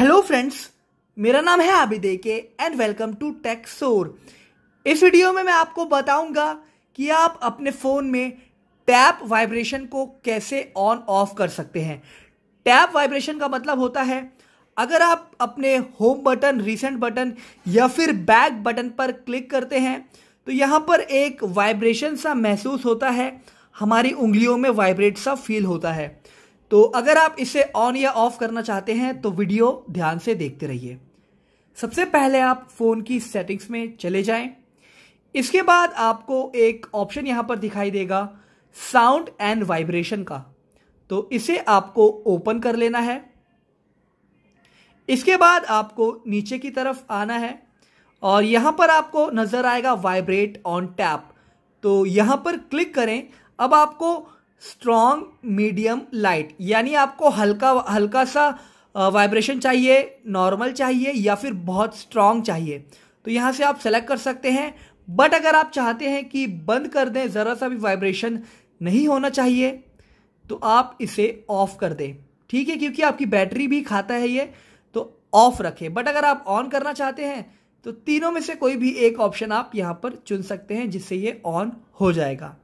Hello friends मेरा नाम है आबिदे के एंड वेलकम टू टेक्सोर इस वीडियो में मैं आपको बताऊंगा कि आप अपने फ़ोन में टैप वाइब्रेशन को कैसे ऑन ऑफ कर सकते हैं टैप वाइब्रेशन का मतलब होता है अगर आप अपने होम बटन रिसेंट बटन या फिर बैक बटन पर क्लिक करते हैं तो यहाँ पर एक वाइब्रेशन सा महसूस होता है हमारी उंगलियों में वाइब्रेट सा फील होता है तो अगर आप इसे ऑन या ऑफ करना चाहते हैं तो वीडियो ध्यान से देखते रहिए सबसे पहले आप फ़ोन की सेटिंग्स में चले जाएं। इसके बाद आपको एक ऑप्शन यहाँ पर दिखाई देगा साउंड एंड वाइब्रेशन का तो इसे आपको ओपन कर लेना है इसके बाद आपको नीचे की तरफ आना है और यहां पर आपको नज़र आएगा वाइब्रेट ऑन टैप तो यहाँ पर क्लिक करें अब आपको स्ट्रॉन्ग मीडियम लाइट यानी आपको हल्का हल्का सा वाइब्रेशन चाहिए नॉर्मल चाहिए या फिर बहुत स्ट्रॉन्ग चाहिए तो यहाँ से आप सेलेक्ट कर सकते हैं बट अगर आप चाहते हैं कि बंद कर दें ज़रा सा भी वाइब्रेशन नहीं होना चाहिए तो आप इसे ऑफ कर दें ठीक है क्योंकि आपकी बैटरी भी खाता है ये तो ऑफ रखें बट अगर आप ऑन करना चाहते हैं तो तीनों में से कोई भी एक ऑप्शन आप यहाँ पर चुन सकते हैं जिससे ये ऑन हो जाएगा